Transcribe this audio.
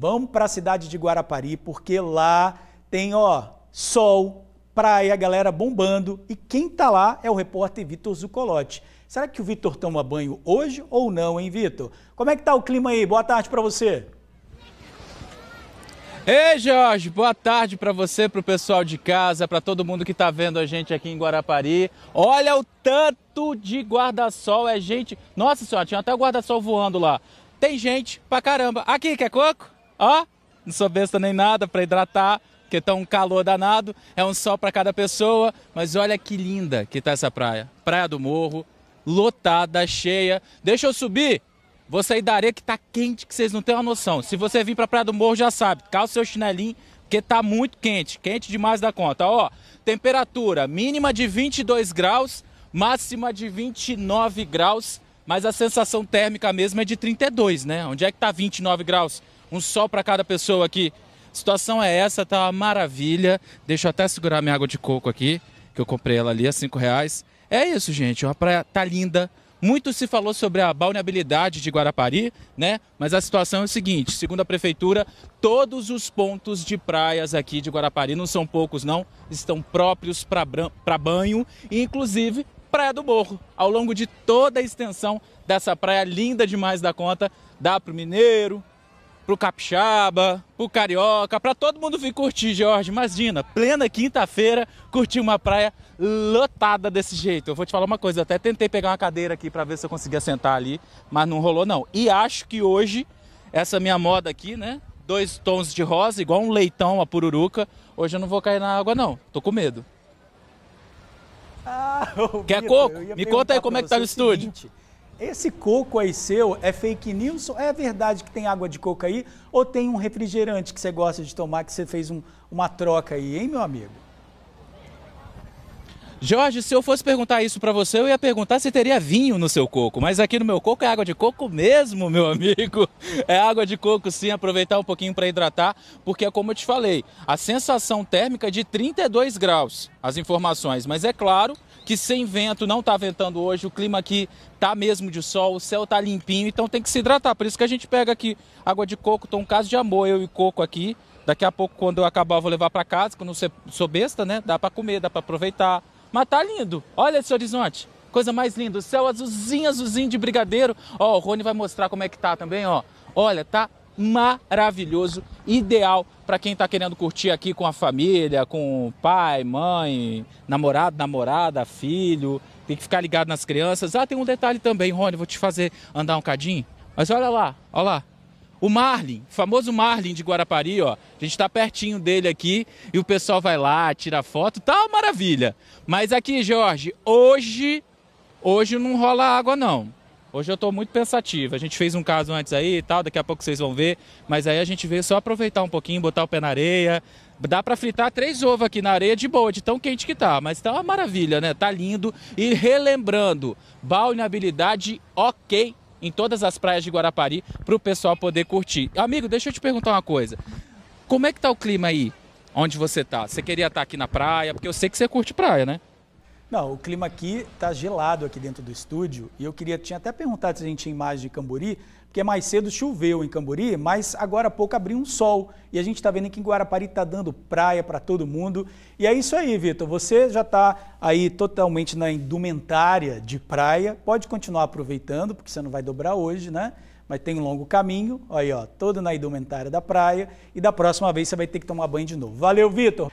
Vamos para a cidade de Guarapari, porque lá tem, ó, sol, praia, galera bombando. E quem tá lá é o repórter Vitor Zucolotti. Será que o Vitor toma banho hoje ou não, hein, Vitor? Como é que tá o clima aí? Boa tarde para você. Ei, Jorge, boa tarde para você, para o pessoal de casa, para todo mundo que está vendo a gente aqui em Guarapari. Olha o tanto de guarda-sol, é gente. Nossa senhora, tinha até o guarda-sol voando lá. Tem gente pra caramba. Aqui, quer coco? ó, não sou besta nem nada para hidratar, porque tá um calor danado, é um sol para cada pessoa, mas olha que linda que tá essa praia. Praia do Morro, lotada, cheia. Deixa eu subir. você sair da areia que tá quente, que vocês não têm uma noção. Se você vir para Praia do Morro, já sabe, calça seu chinelinho, porque tá muito quente, quente demais da conta. Ó, temperatura mínima de 22 graus, máxima de 29 graus, mas a sensação térmica mesmo é de 32, né? Onde é que tá 29 graus? um sol para cada pessoa aqui. A situação é essa, tá uma maravilha. Deixa eu até segurar minha água de coco aqui, que eu comprei ela ali a é cinco reais. É isso, gente. a praia tá linda. Muito se falou sobre a balneabilidade de Guarapari, né? Mas a situação é o seguinte: segundo a prefeitura, todos os pontos de praias aqui de Guarapari, não são poucos não, estão próprios para banho, inclusive Praia do Morro. Ao longo de toda a extensão dessa praia linda demais da conta, dá para o mineiro, pro capixaba, pro carioca, para todo mundo vir curtir, Jorge. Imagina, plena quinta-feira, curtir uma praia lotada desse jeito. Eu vou te falar uma coisa, eu até tentei pegar uma cadeira aqui para ver se eu conseguia sentar ali, mas não rolou não. E acho que hoje essa minha moda aqui, né? Dois tons de rosa, igual um leitão, uma pururuca. Hoje eu não vou cair na água não. Tô com medo. Ah, Quer Vitor, coco? Me conta aí como é que tá no estúdio. Seguinte. Esse coco aí seu é fake news? É verdade que tem água de coco aí? Ou tem um refrigerante que você gosta de tomar que você fez um, uma troca aí, hein, meu amigo? Jorge, se eu fosse perguntar isso para você, eu ia perguntar se teria vinho no seu coco, mas aqui no meu coco é água de coco mesmo, meu amigo. É água de coco sim, aproveitar um pouquinho para hidratar, porque é como eu te falei, a sensação térmica é de 32 graus, as informações, mas é claro que sem vento, não está ventando hoje, o clima aqui tá mesmo de sol, o céu tá limpinho, então tem que se hidratar. Por isso que a gente pega aqui água de coco, Tô um caso de amor eu e coco aqui. Daqui a pouco quando eu acabar eu vou levar para casa, quando eu sou besta, né? Dá para comer, dá para aproveitar mas tá lindo. Olha esse horizonte. Coisa mais linda. O céu azulzinho, azulzinho de brigadeiro. Ó, o Rony vai mostrar como é que tá também, ó. Olha, tá maravilhoso, ideal para quem está querendo curtir aqui com a família, com pai, mãe, namorado, namorada, filho. Tem que ficar ligado nas crianças. Ah, tem um detalhe também, Rony, vou te fazer andar um cadinho. Mas olha lá, olha lá. O Marlin, o famoso Marlin de Guarapari, ó. A gente está pertinho dele aqui e o pessoal vai lá, tira foto, tá uma maravilha. Mas aqui, Jorge, hoje, hoje não rola água não. Hoje eu estou muito pensativo. A gente fez um caso antes aí e tal, daqui a pouco vocês vão ver. Mas aí a gente veio só aproveitar um pouquinho, botar o pé na areia. Dá para fritar três ovos aqui na areia de boa, de tão quente que tá. Mas tá uma maravilha, né? Tá lindo. E relembrando, balneabilidade ok em todas as praias de Guarapari para o pessoal poder curtir. Amigo, deixa eu te perguntar uma coisa. Como é que tá o clima aí? Onde você tá? Você queria estar tá aqui na praia? Porque eu sei que você curte praia, né? Não, o clima aqui está gelado aqui dentro do estúdio e eu queria, tinha até perguntado se a gente tinha imagem de Cambori, porque mais cedo choveu em Cambori, mas agora há pouco abriu um sol e a gente está vendo que em Guarapari está dando praia para todo mundo. E é isso aí, Vitor, você já está aí totalmente na indumentária de praia, pode continuar aproveitando, porque você não vai dobrar hoje, né? Mas tem um longo caminho, aí ó, todo na indumentária da praia e da próxima vez você vai ter que tomar banho de novo. Valeu, Vitor!